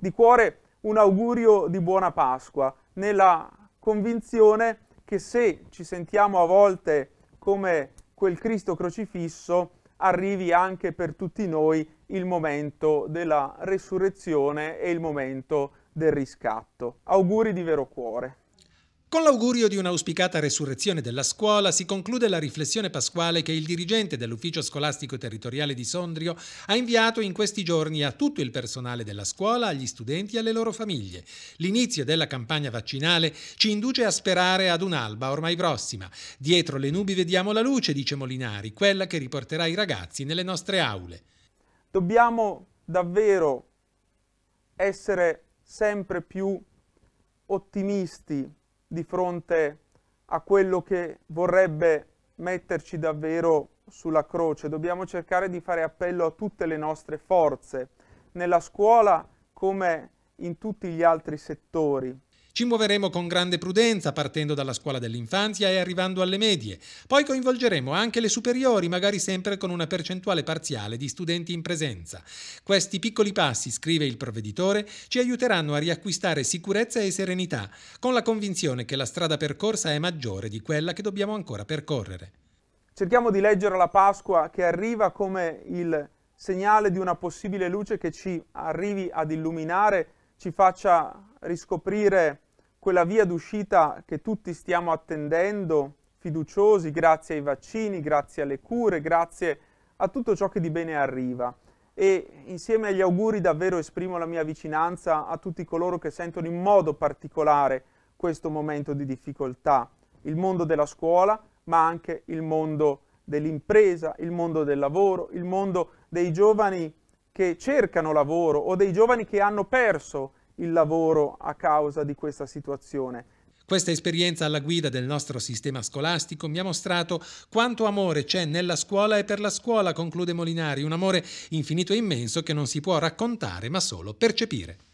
di cuore un augurio di buona Pasqua, nella convinzione che se ci sentiamo a volte come quel Cristo crocifisso, arrivi anche per tutti noi il momento della resurrezione e il momento del riscatto. Auguri di vero cuore. Con l'augurio di un'auspicata resurrezione della scuola si conclude la riflessione pasquale che il dirigente dell'ufficio scolastico territoriale di Sondrio ha inviato in questi giorni a tutto il personale della scuola, agli studenti e alle loro famiglie. L'inizio della campagna vaccinale ci induce a sperare ad un'alba ormai prossima. Dietro le nubi vediamo la luce, dice Molinari, quella che riporterà i ragazzi nelle nostre aule. Dobbiamo davvero essere sempre più ottimisti di fronte a quello che vorrebbe metterci davvero sulla croce, dobbiamo cercare di fare appello a tutte le nostre forze, nella scuola come in tutti gli altri settori. Ci muoveremo con grande prudenza partendo dalla scuola dell'infanzia e arrivando alle medie. Poi coinvolgeremo anche le superiori, magari sempre con una percentuale parziale di studenti in presenza. Questi piccoli passi, scrive il provveditore, ci aiuteranno a riacquistare sicurezza e serenità, con la convinzione che la strada percorsa è maggiore di quella che dobbiamo ancora percorrere. Cerchiamo di leggere la Pasqua che arriva come il segnale di una possibile luce che ci arrivi ad illuminare, ci faccia riscoprire quella via d'uscita che tutti stiamo attendendo, fiduciosi grazie ai vaccini, grazie alle cure, grazie a tutto ciò che di bene arriva. E insieme agli auguri davvero esprimo la mia vicinanza a tutti coloro che sentono in modo particolare questo momento di difficoltà, il mondo della scuola, ma anche il mondo dell'impresa, il mondo del lavoro, il mondo dei giovani che cercano lavoro o dei giovani che hanno perso il lavoro a causa di questa situazione. Questa esperienza alla guida del nostro sistema scolastico mi ha mostrato quanto amore c'è nella scuola e per la scuola, conclude Molinari, un amore infinito e immenso che non si può raccontare ma solo percepire.